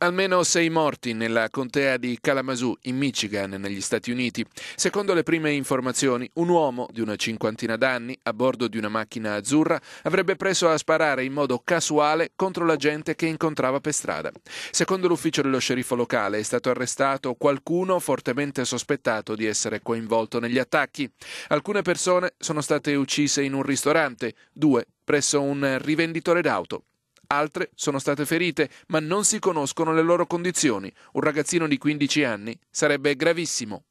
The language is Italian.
Almeno sei morti nella contea di Kalamazoo, in Michigan, negli Stati Uniti. Secondo le prime informazioni, un uomo di una cinquantina d'anni, a bordo di una macchina azzurra, avrebbe preso a sparare in modo casuale contro la gente che incontrava per strada. Secondo l'ufficio dello sceriffo locale è stato arrestato qualcuno fortemente sospettato di essere coinvolto negli attacchi. Alcune persone sono state uccise in un ristorante, due presso un rivenditore d'auto. Altre sono state ferite, ma non si conoscono le loro condizioni. Un ragazzino di 15 anni sarebbe gravissimo.